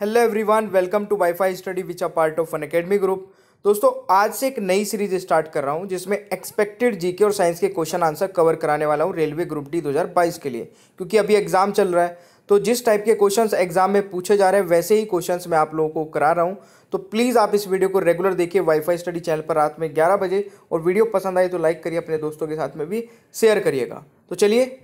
hello everyone welcome to WiFi study which are part of an academy group दोस्तों आज से एक नई सीरीज स्टार्ट कर रहा हूँ जिसमें एक्सपेक्टेड जीके और साइंस के क्वेश्चन आंसर कवर कराने वाला हूँ रेलवे ग्रुप डी 2022 के लिए क्योंकि अभी एग्जाम चल रहा है तो जिस टाइप के क्वेश्चंस एग्जाम में पूछे जा रहे हैं वैसे ही क्वेश्चंस मैं आप लोगों को करा रहा हूँ तो प्लीज़ आप इस वीडियो को रेगुलर देखिए वाईफाई स्टडी चैनल पर रात में ग्यारह बजे और वीडियो पसंद आए तो लाइक करिए अपने दोस्तों के साथ में भी शेयर करिएगा तो चलिए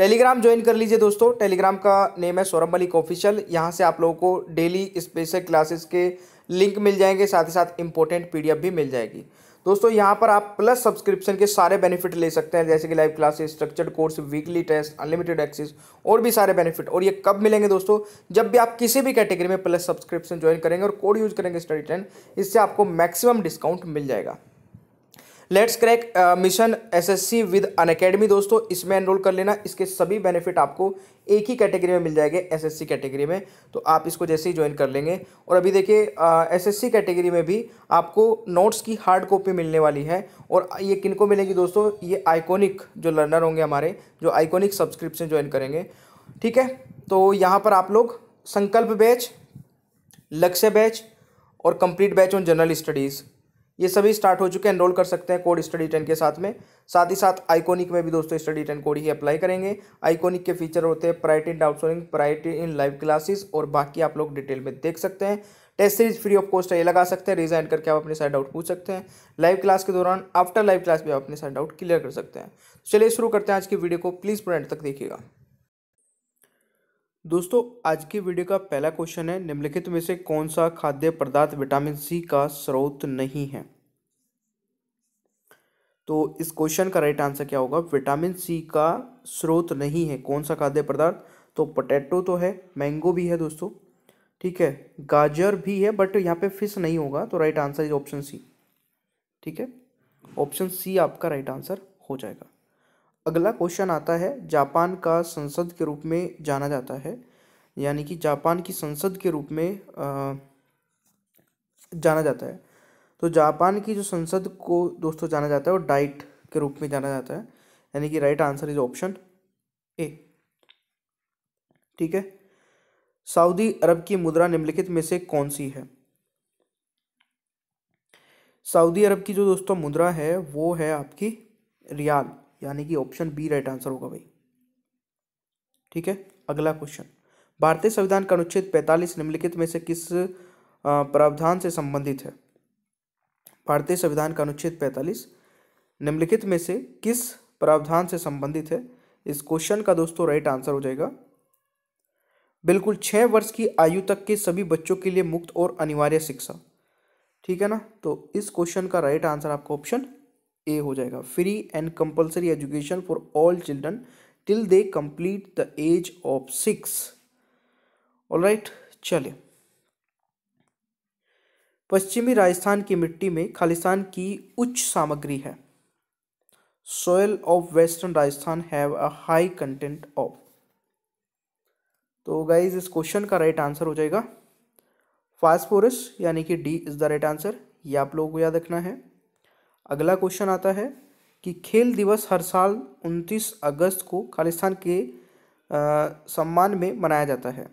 टेलीग्राम ज्वाइन कर लीजिए दोस्तों टेलीग्राम का नेम है सौरभ मलिक ऑफिशियल यहाँ से आप लोगों को डेली स्पेशल क्लासेस के लिंक मिल जाएंगे साथ ही साथ इंपॉर्टेंट पी भी मिल जाएगी दोस्तों यहाँ पर आप प्लस सब्सक्रिप्शन के सारे बेनिफिट ले सकते हैं जैसे कि live classes structured course weekly test unlimited access और भी सारे बेनिफिट और ये कब मिलेंगे दोस्तों जब भी आप किसी भी कैटेगरी में प्लस सब्सक्रिप्शन ज्वाइन करेंगे और कोड यूज़ करेंगे स्टडी टेन इससे आपको मैक्सिमम डिस्काउंट मिल जाएगा let's crack mission SSC with Unacademy दोस्तों इसमें एनरोल कर लेना इसके सभी बेनिफिट आपको एक ही कैटेगरी में मिल जाएंगे एसएससी कैटेगरी में तो आप इसको जैसे ही ज्वाइन कर लेंगे और अभी देखिए एसएससी कैटेगरी में भी आपको नोट्स की हार्ड कॉपी मिलने वाली है और ये किन को मिलेगी दोस्तों ये आइकोनिक जो लर्नर होंगे हमारे जो आइकोनिक सब्सक्रिप्शन ज्वाइन करेंगे ठीक है तो यहाँ पर आप लोग संकल्प बैच लक्ष्य बैच और complete batch on general studies ये सभी स्टार्ट हो चुके हैं एनरोल कर सकते हैं कोड स्टडी टेन के साथ में साथ ही साथ आइकोनिक में भी दोस्तों स्टडी टेन कोड ही अप्लाई करेंगे आइकोनिक के फीचर होते हैं priority in outsourcing priority in live classes और बाकी आप लोग डिटेल में देख सकते हैं test series free of cost है ये लगा सकते हैं रिजाइन करके आप अपने सारे डाउट पूछ सकते हैं लाइव क्लास के दौरान आफ्टर लाइव क्लास भी आप अपने सारे डाउट क्लियर कर सकते हैं चलिए शुरू करते हैं आज की वीडियो को प्लीज़ पूरा तक देखिएगा दोस्तों आज की वीडियो का पहला क्वेश्चन है निम्नलिखित में से कौन सा खाद्य पदार्थ विटामिन सी का स्रोत नहीं है तो इस क्वेश्चन का राइट आंसर क्या होगा विटामिन सी का स्रोत नहीं है कौन सा खाद्य पदार्थ तो पोटैटो तो है मैंगो भी है दोस्तों ठीक है गाजर भी है बट यहाँ पे फिश नहीं होगा तो right answer is option C ठीक है ऑप्शन सी आपका राइट आंसर हो जाएगा अगला क्वेश्चन आता है जापान का संसद के रूप में जाना जाता है यानी कि जापान की संसद के रूप में जाना जाता है तो जापान की जो संसद को दोस्तों जाना जाता है वो डाइट के रूप में जाना जाता है यानी कि right answer is option A ठीक है सऊदी अरब की मुद्रा निम्नलिखित में से कौन सी है सऊदी अरब की जो दोस्तों मुद्रा है वो है आपकी रियाल यानी कि ऑप्शन बी राइट आंसर होगा भाई ठीक है अगला क्वेश्चन भारतीय संविधान का अनुच्छेद पैंतालीस निम्नलिखित में से किस प्रावधान से संबंधित है भारतीय संविधान का अनुच्छेद पैंतालीस निम्नलिखित में से किस प्रावधान से संबंधित है इस क्वेश्चन का दोस्तों राइट आंसर हो जाएगा बिल्कुल छः वर्ष की आयु तक के सभी बच्चों के लिए मुक्त और अनिवार्य शिक्षा ठीक है ना तो इस क्वेश्चन का राइट आंसर आपका ऑप्शन ए हो जाएगा free and compulsory education for all children till they complete the age of six all right चले पश्चिमी राजस्थान की मिट्टी में खालिस्तान की उच्च सामग्री है soil of western Rajasthan have a high content of तो गाइज इस क्वेश्चन का राइट आंसर हो जाएगा फास्फोरस यानी कि D is the right answer ये आप लोगों को याद रखना है अगला क्वेश्चन आता है कि खेल दिवस हर साल 29 अगस्त को खालिस्तान के आ, सम्मान में मनाया जाता है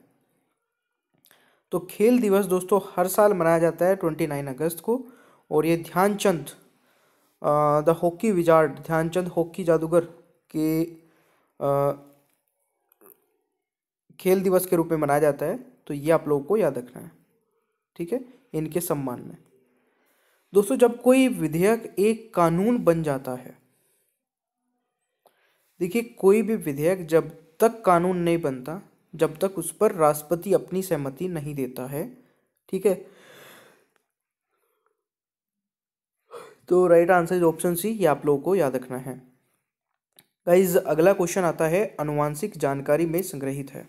तो खेल दिवस दोस्तों हर साल मनाया जाता है ट्वेंटी नाइन अगस्त को और ये Dhyanchand the hockey wizard Dhyanchand hockey जादूगर के आ, खेल दिवस के रूप में मनाया जाता है तो ये आप लोगों को याद रखना है ठीक है इनके सम्मान में दोस्तों जब कोई विधेयक एक कानून बन जाता है देखिए कोई भी विधेयक जब तक कानून नहीं बनता जब तक उस पर राष्ट्रपति अपनी सहमति नहीं देता है ठीक है तो right answer is option C ये आप लोगों को याद रखना है गाइज अगला क्वेश्चन आता है अनुवांशिक जानकारी में संग्रहित है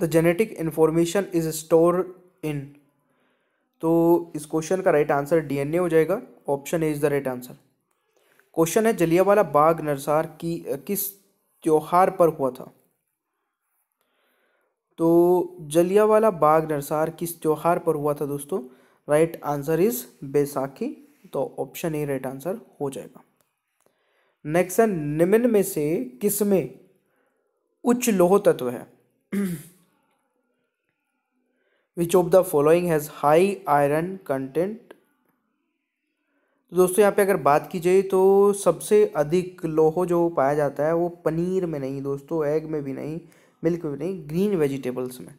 the genetic information is store in तो इस क्वेश्चन का राइट आंसर डीएनए हो जाएगा option A is the right answer question है जलियावाला बाग नरसार की किस त्यौहार पर हुआ था तो जलियावाला बाग नरसार किस त्यौहार पर हुआ था दोस्तों राइट आंसर इज़ बैसाखी तो ऑप्शन ए राइट आंसर हो जाएगा नेक्स्ट है निम्न में से किसमें उच्च लोह तत्व है which of the following has high iron content दोस्तों यहाँ पे अगर बात की जाए तो सबसे अधिक लोहो जो पाया जाता है वो पनीर में नहीं दोस्तों एग में भी नहीं मिल्क में भी नहीं ग्रीन वेजिटेबल्स में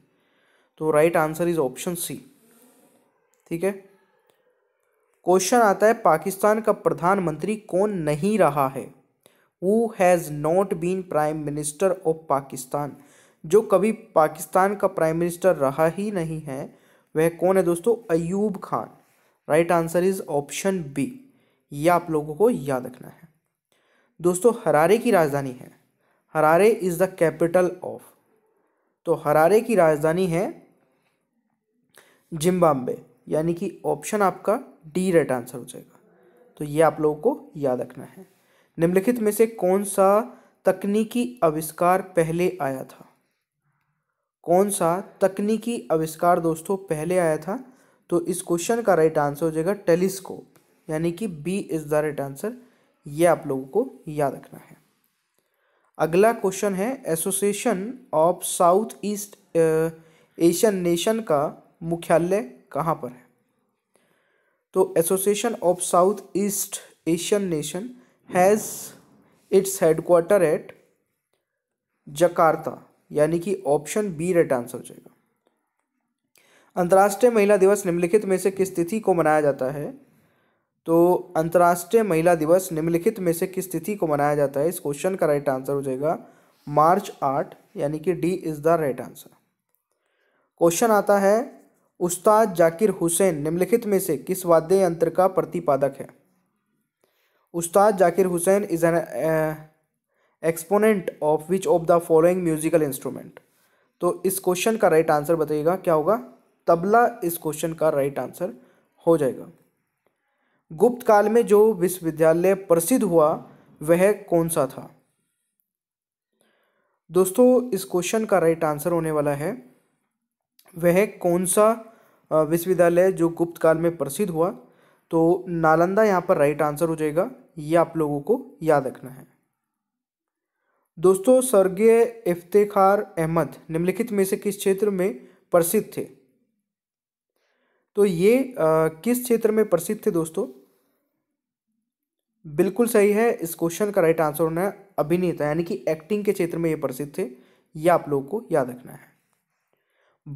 तो right answer is option C ठीक है क्वेश्चन आता है पाकिस्तान का प्रधानमंत्री कौन नहीं रहा है वो has not been prime minister of Pakistan जो कभी पाकिस्तान का प्राइम मिनिस्टर रहा ही नहीं है वह कौन है दोस्तों Ayub Khan right answer is option B ये आप लोगों को याद रखना है दोस्तों हरारे की राजधानी है Harare is the capital of तो हरारे की राजधानी है जिम्बाब्वे यानी कि ऑप्शन आपका डी राइट आंसर हो जाएगा तो ये आप लोगों को याद रखना है निम्नलिखित में से कौन सा तकनीकी आविष्कार पहले आया था कौन सा तकनीकी आविष्कार दोस्तों पहले आया था तो इस क्वेश्चन का राइट आंसर हो जाएगा टेलीस्कोप यानी कि B is the right answer ये आप लोगों को याद रखना है अगला क्वेश्चन है Association of South East Asian Nation का मुख्यालय कहाँ पर है तो Association of South East Asian Nation has its headquarter at Jakarta यानी कि ऑप्शन बी राइट आंसर हो जाएगा अंतर्राष्ट्रीय महिला दिवस निम्नलिखित में से किस तिथि को मनाया जाता है तो अंतर्राष्ट्रीय महिला दिवस निम्नलिखित में से किस तिथि को मनाया जाता है इस क्वेश्चन का राइट आंसर हो जाएगा मार्च आठ यानी कि D is the right answer question आता है उस्ताद जाकिर हुसैन निम्नलिखित में से किस वाद्य यंत्र का प्रतिपादक है Ustad Zakir Hussain is an exponent of which of the following musical instrument तो इस क्वेश्चन का राइट आंसर बताइएगा क्या होगा तबला इस क्वेश्चन का राइट आंसर हो जाएगा गुप्त काल में जो विश्वविद्यालय प्रसिद्ध हुआ वह कौन सा था दोस्तों इस क्वेश्चन का राइट आंसर होने वाला है वह कौन सा विश्वविद्यालय जो गुप्त काल में प्रसिद्ध हुआ तो नालंदा यहाँ पर राइट आंसर हो जाएगा ये आप लोगों को याद रखना है दोस्तों स्वर्गीय इफ्तार अहमद निम्नलिखित में से किस क्षेत्र में प्रसिद्ध थे तो ये आ, किस क्षेत्र में प्रसिद्ध थे दोस्तों बिल्कुल सही है इस क्वेश्चन का राइट आंसर होना है अभिनेता यानी कि एक्टिंग के क्षेत्र में ये प्रसिद्ध थे ये आप लोगों को याद रखना है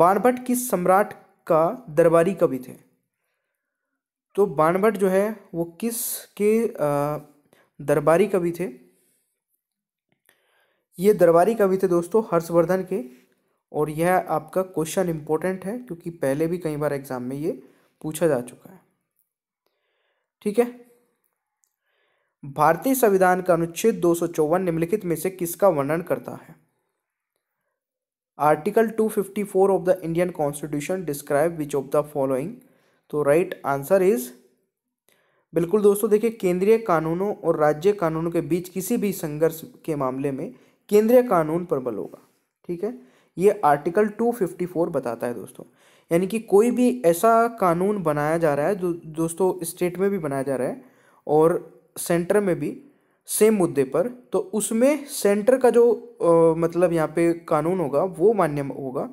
बाणभट्ट किस सम्राट का दरबारी कवि थे तो बाणभट्ट जो है वो किस के दरबारी कवि थे ये दरबारी कवि थे दोस्तों हर्षवर्धन के और यह आपका क्वेश्चन इम्पोर्टेंट है क्योंकि पहले भी कई बार एग्जाम में ये पूछा जा चुका है ठीक है भारतीय संविधान का अनुच्छेद दो निम्नलिखित में से किसका वर्णन करता है article 254 of the Indian constitution describe which of the following तो राइट आंसर इज बिल्कुल दोस्तों देखिए केंद्रीय कानूनों और राज्य कानूनों के बीच किसी भी संघर्ष के मामले में केंद्रीय कानून पर बल होगा ठीक है ये आर्टिकल 254 बताता है दोस्तों यानी कि कोई भी ऐसा कानून बनाया जा रहा है जो दोस्तों स्टेट में भी बनाया जा रहा है और सेंटर में भी सेम मुद्दे पर तो उसमें सेंटर का जो आ, मतलब यहाँ पे कानून होगा वो मान्य होगा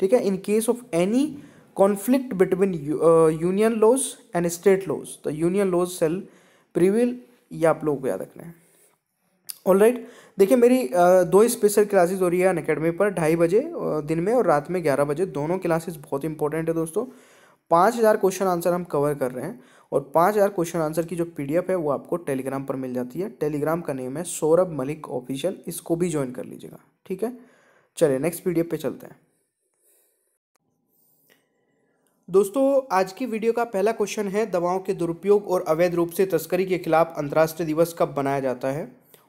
ठीक है in case of any conflict between union laws and state laws तो यूनियन लॉज सेल प्रिविल ये आप लोगों को याद रखना है ऑल राइट देखिए मेरी दो स्पेशल क्लासेस हो रही है अनकेडमी अकेडमी पर ढाई बजे दिन में और रात में ग्यारह बजे दोनों क्लासेस बहुत इंपॉर्टेंट है दोस्तों पाँच हज़ार क्वेश्चन आंसर हम कवर कर रहे हैं और पाँच हज़ार क्वेश्चन आंसर की जो पीडीएफ है वो आपको टेलीग्राम पर मिल जाती है टेलीग्राम का नेम है सौरभ मलिक ऑफिशियल इसको भी ज्वाइन कर लीजिएगा ठीक है चलिए नेक्स्ट पी पे चलते हैं दोस्तों आज की वीडियो का पहला क्वेश्चन है दवाओं के दुरुपयोग और अवैध रूप से तस्करी के खिलाफ अंतर्राष्ट्रीय दिवस कब बनाया जाता है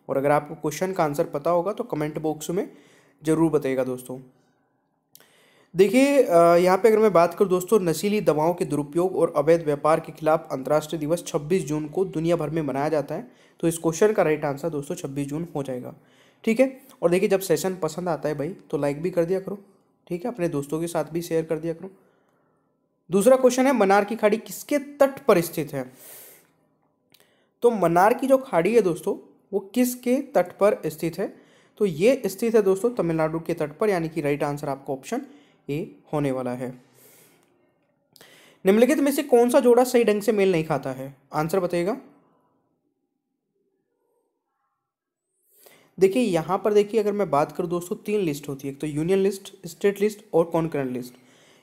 और अगर आपको क्वेश्चन का आंसर पता होगा तो कमेंट बॉक्स में ज़रूर बताइएगा दोस्तों देखिए यहाँ पे अगर मैं बात करूँ दोस्तों नशीली दवाओं के दुरुपयोग और अवैध व्यापार के खिलाफ अंतर्राष्ट्रीय दिवस 26 जून को दुनिया भर में मनाया जाता है तो इस क्वेश्चन का राइट आंसर दोस्तों 26 जून हो जाएगा ठीक है और देखिए जब सेशन पसंद आता है भाई तो लाइक भी कर दिया करो ठीक है अपने दोस्तों के साथ भी शेयर कर दिया करो दूसरा क्वेश्चन है मनार की खाड़ी किसके तट पर स्थित है तो मनार की जो खाड़ी है दोस्तों वो किसके तट पर स्थित है तो ये स्थित है दोस्तों तमिलनाडु के तट पर यानी कि राइट आंसर आपका ऑप्शन ए होने वाला है निम्नलिखित में से कौन सा जोड़ा सही ढंग से मेल नहीं खाता है आंसर बताइएगा देखिए यहां पर देखिए अगर मैं बात करूं दोस्तों तीन लिस्ट होती है तो यूनियन लिस्ट स्टेट लिस्ट और कॉन्करेंट लिस्ट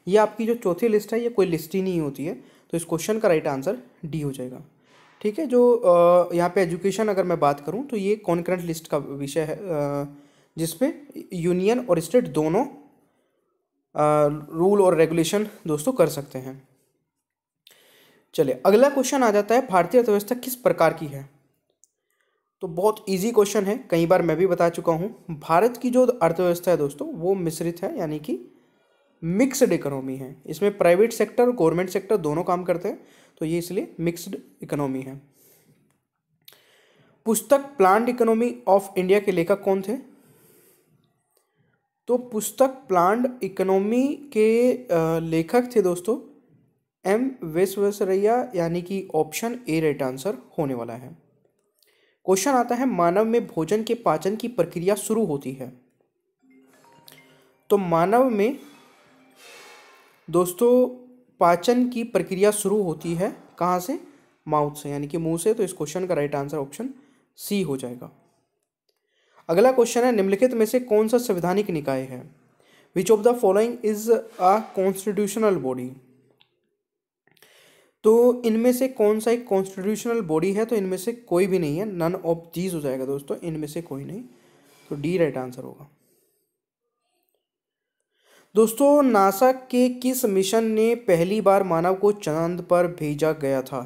ये आपकी जो चौथी लिस्ट है ये कोई लिस्ट ही नहीं होती है तो इस क्वेश्चन का राइट आंसर डी हो जाएगा ठीक है जो यहाँ पे एजुकेशन अगर मैं बात करूँ तो ये कॉन्करेंट लिस्ट का विषय है जिसपे यूनियन और स्टेट दोनों रूल और रेगुलेशन दोस्तों कर सकते हैं चलिए अगला क्वेश्चन आ जाता है भारतीय अर्थव्यवस्था किस प्रकार की है तो बहुत इजी क्वेश्चन है कई बार मैं भी बता चुका हूँ भारत की जो अर्थव्यवस्था है दोस्तों वो मिश्रित है यानी कि मिक्सड इकोनॉमी है इसमें प्राइवेट सेक्टर और गवर्नमेंट सेक्टर दोनों काम करते हैं तो ये इसलिए मिक्सड इकोनॉमी है पुस्तक प्लांट इकोनॉमी ऑफ इंडिया के लेखक कौन थे तो पुस्तक प्लांट इकोनॉमी के लेखक थे दोस्तों एम वेसवसरैया यानी कि ऑप्शन ए राइट आंसर होने वाला है क्वेश्चन आता है मानव में भोजन के पाचन की प्रक्रिया शुरू होती है तो मानव में दोस्तों पाचन की प्रक्रिया शुरू होती है कहाँ से माउथ से यानी कि मुंह से तो इस क्वेश्चन का राइट आंसर ऑप्शन सी हो जाएगा अगला क्वेश्चन है निम्नलिखित में से कौन सा संवैधानिक निकाय है which of the following is a constitutional body तो इनमें से कौन सा एक कॉन्स्टिट्यूशनल बॉडी है तो इनमें से कोई भी नहीं है नन ऑफ दीज हो जाएगा दोस्तों इनमें से कोई नहीं तो डी राइट आंसर होगा दोस्तों नासा के किस मिशन ने पहली बार मानव को चांद पर भेजा गया था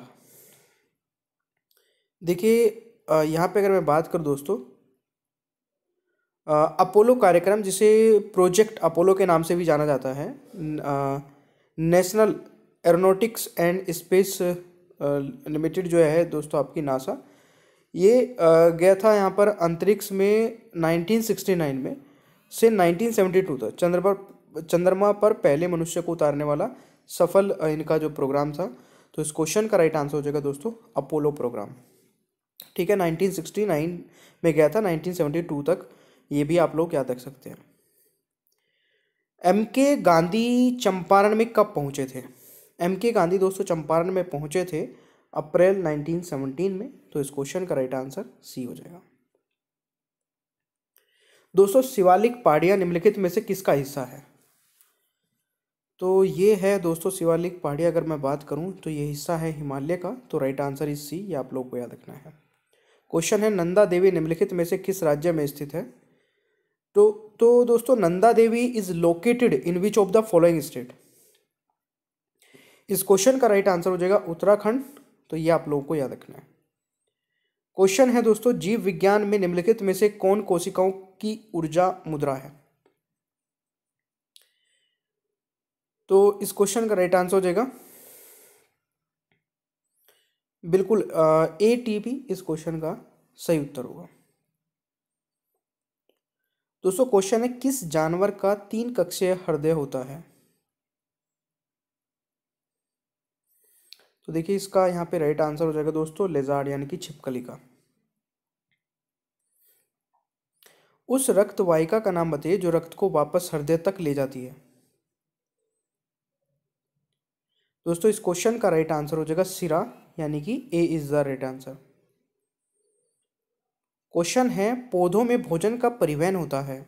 देखिए यहाँ पे अगर मैं बात करूँ दोस्तों अपोलो कार्यक्रम जिसे प्रोजेक्ट अपोलो के नाम से भी जाना जाता है national aeronautics and space limited जो है दोस्तों आपकी नासा ये गया था यहाँ पर अंतरिक्ष में 1969 में से 1972 तक चंद्र पर चंद्रमा पर पहले मनुष्य को उतारने वाला सफल इनका जो प्रोग्राम था तो इस क्वेश्चन का राइट आंसर हो जाएगा दोस्तों अपोलो प्रोग्राम ठीक है 1969 में गया था 1972 तक ये भी आप लोग याद रख सकते हैं एम के गांधी चंपारण में कब पहुंचे थे एम के गांधी दोस्तों चंपारण में पहुंचे थे अप्रैल 1917 में तो इस क्वेश्चन का राइट आंसर सी हो जाएगा दोस्तों शिवालिक पाड़िया निम्नलिखित में से किसका हिस्सा है तो ये है दोस्तों शिवालिक पहाड़ी अगर मैं बात करूँ तो ये हिस्सा है हिमालय का तो राइट आंसर इज सी ये आप लोग को याद रखना है क्वेश्चन है नंदा देवी निम्नलिखित में से किस राज्य में स्थित है तो तो दोस्तों Nanda Devi is located in which of the following state इस क्वेश्चन का राइट आंसर हो जाएगा उत्तराखंड तो ये आप लोगों को याद रखना है क्वेश्चन है दोस्तों जीव विज्ञान में निम्नलिखित में से कौन कोशिकाओं की ऊर्जा मुद्रा है तो इस क्वेश्चन का राइट आंसर हो जाएगा बिल्कुल ए टी पी इस क्वेश्चन का सही उत्तर होगा दोस्तों क्वेश्चन है किस जानवर का तीन कक्षीय हृदय होता है तो देखिए इसका यहाँ पे राइट आंसर हो जाएगा दोस्तों लेजार्ड यानी कि छिपकली का उस रक्त वाहिका का नाम बताइए जो रक्त को वापस हृदय तक ले जाती है दोस्तों इस क्वेश्चन का राइट आंसर हो जाएगा सिरा यानी कि A is the right answer question है पौधों में भोजन का परिवहन होता है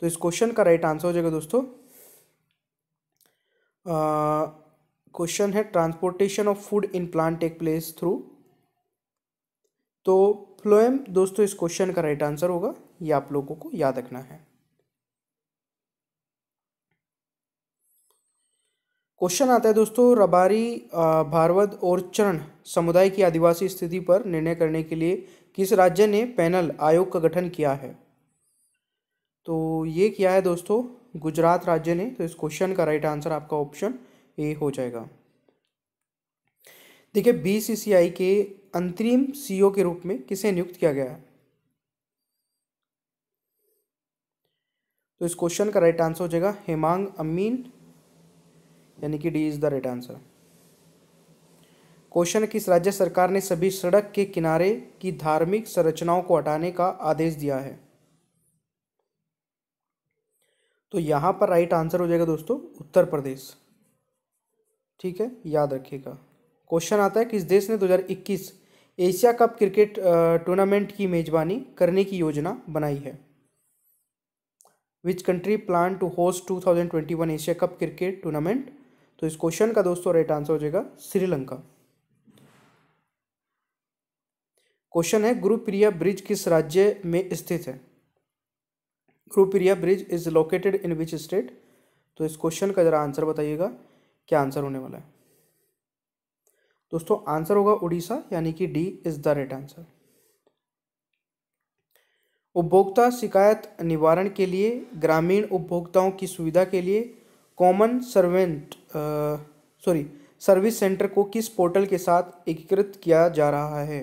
तो इस क्वेश्चन का राइट आंसर हो जाएगा दोस्तों क्वेश्चन है transportation of food in plant take place through तो फ्लोएम दोस्तों इस क्वेश्चन का राइट आंसर होगा ये आप लोगों को याद रखना है क्वेश्चन आता है दोस्तों रबारी भारवद और चरण समुदाय की आदिवासी स्थिति पर निर्णय करने के लिए किस राज्य ने पैनल आयोग का गठन किया है तो ये किया है दोस्तों गुजरात राज्य ने तो इस क्वेश्चन का राइट आंसर आपका ऑप्शन ए हो जाएगा देखिए बीसीसीआई के अंतरिम सीईओ के रूप में किसे नियुक्त किया गया है तो इस क्वेश्चन का राइट आंसर हो जाएगा हेमांग अमीन यानी कि D is the right answer question किस राज्य सरकार ने सभी सड़क के किनारे की धार्मिक संरचनाओं को हटाने का आदेश दिया है तो यहां पर राइट आंसर हो जाएगा दोस्तों उत्तर प्रदेश ठीक है याद रखिएगा क्वेश्चन आता है किस देश ने 2021 एशिया कप क्रिकेट टूर्नामेंट की मेजबानी करने की योजना बनाई है which country plan to host 2021 Asia cup cricket tournament तो इस क्वेश्चन का दोस्तों राइट आंसर हो जाएगा श्रीलंका क्वेश्चन है गुरुप्रिया ब्रिज किस राज्य में स्थित है Gurupriya bridge is located in which state तो इस क्वेश्चन का जरा आंसर बताइएगा क्या आंसर होने वाला है दोस्तों आंसर होगा उड़ीसा यानी कि D is the right answer उपभोक्ता शिकायत निवारण के लिए ग्रामीण उपभोक्ताओं की सुविधा के लिए common servant sorry service centre को किस पोर्टल के साथ एकीकृत किया जा रहा है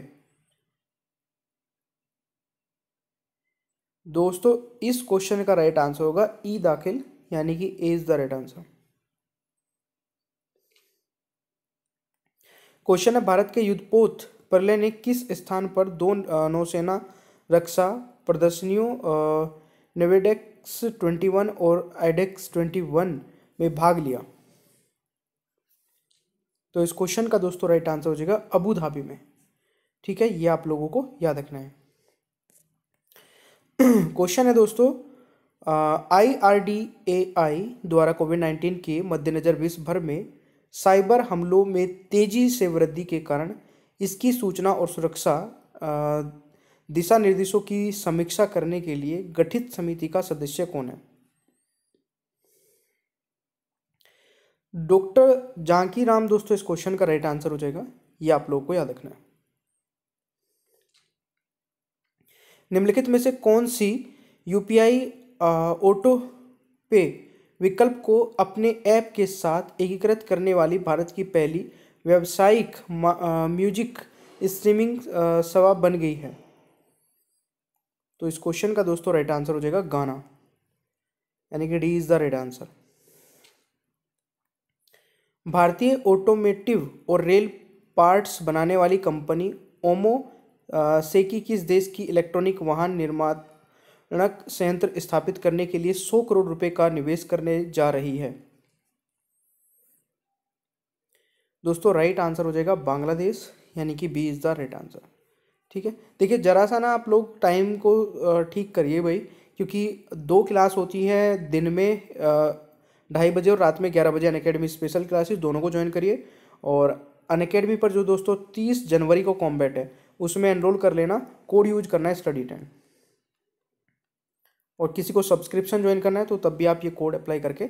दोस्तों इस क्वेश्चन का राइट आंसर होगा ई e दाखिल यानी कि A is the right answer question है भारत के युद्धपोत परले ने किस स्थान पर दो नौसेना रक्षा प्रदर्शनियों नेवेडेक्स ट्वेंटी वन और आइडेक्स ट्वेंटी वन में भाग लिया तो इस क्वेश्चन का दोस्तों राइट आंसर हो जाएगा अबू धाबी में ठीक है ये आप लोगों को याद रखना है क्वेश्चन है दोस्तों आई आर डी ए आई द्वारा कोविड नाइन्टीन के मद्देनज़र विश्व भर में साइबर हमलों में तेज़ी से वृद्धि के कारण इसकी सूचना और सुरक्षा दिशा निर्देशों की समीक्षा करने के लिए गठित समिति का सदस्य कौन है डॉक्टर जानकी राम दोस्तों इस क्वेश्चन का राइट आंसर हो जाएगा ये आप लोगों को याद रखना है निम्नलिखित में से कौन सी यूपीआई ऑटो पे विकल्प को अपने ऐप के साथ एकीकृत करने वाली भारत की पहली व्यावसायिक म्यूजिक स्ट्रीमिंग सवा बन गई है तो इस क्वेश्चन का दोस्तों राइट आंसर हो जाएगा गाना यानी कि D is the right answer भारतीय ऑटोमेटिव और रेल पार्ट्स बनाने वाली कंपनी ओमो सेकी किस देश की इलेक्ट्रॉनिक वाहन निर्माणक संयंत्र स्थापित करने के लिए सौ करोड़ रुपए का निवेश करने जा रही है दोस्तों राइट आंसर हो जाएगा बांग्लादेश यानी कि B is the right answer ठीक है देखिए ज़रा सा ना आप लोग टाइम को ठीक करिए भाई क्योंकि दो क्लास होती है दिन में ढाई बजे और रात में ग्यारह बजे अनकेडमी स्पेशल क्लासेस दोनों को ज्वाइन करिए और अनकेडमी पर जो दोस्तों तीस जनवरी को कॉम्बैट है उसमें एनरोल कर लेना कोड यूज करना है स्टडी टाइम और किसी को सब्सक्रिप्शन ज्वाइन करना है तो तब भी आप ये कोड अप्लाई करके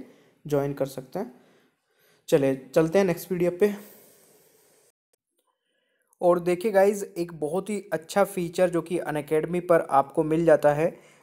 ज्वाइन कर सकते हैं चले चलते हैं नेक्स्ट पीडीएफ पे और देखिए गाइज एक बहुत ही अच्छा फीचर जो कि अनकेडमी पर आपको मिल जाता है